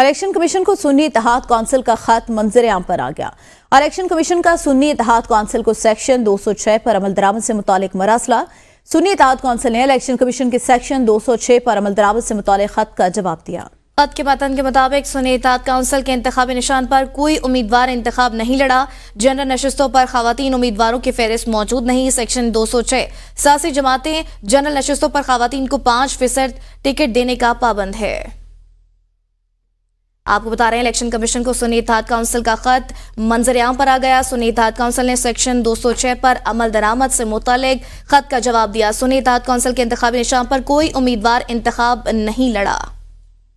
election commission को Sunni Ittehad council का खत मंजर आम पर आ गया इलेक्शन कमीशन का सुन्नी इतिहाद कौंसिल को सेक्शन 206 पर अमल दरामद से मुतालिक मरासला सुन्नी इतिहाद कौंसिल ने इलेक्शन कमीशन के सेक्शन 206 पर अमल दरामद से मुतालिक खत का जवाब दिया खत के मतन के मुताबिक सुन्नी इतिहाद काउंसिल के इंतबी निशान पर कोई उम्मीदवार इंतब नहीं लड़ा जनरल नशस्तों पर खातन उम्मीदवारों की फहरिस्त मौजूद नहीं सेक्शन दो सौ छह सियासी जमातें जनरल नशस्तों पर खातन को पांच फीसद टिकट देने का पाबंद है आपको बता रहे हैं इलेक्शन कमीशन को सुनीत धात काउंसिल का खत मंजरियाम पर आ गया सुनील धात काउंसिल ने सेक्शन 206 पर अमल दरामद से मुतलिक खत का जवाब दिया सुनीतहात धात काउंसिल के इंतबी निशान पर कोई उम्मीदवार इंतखब नहीं लड़ा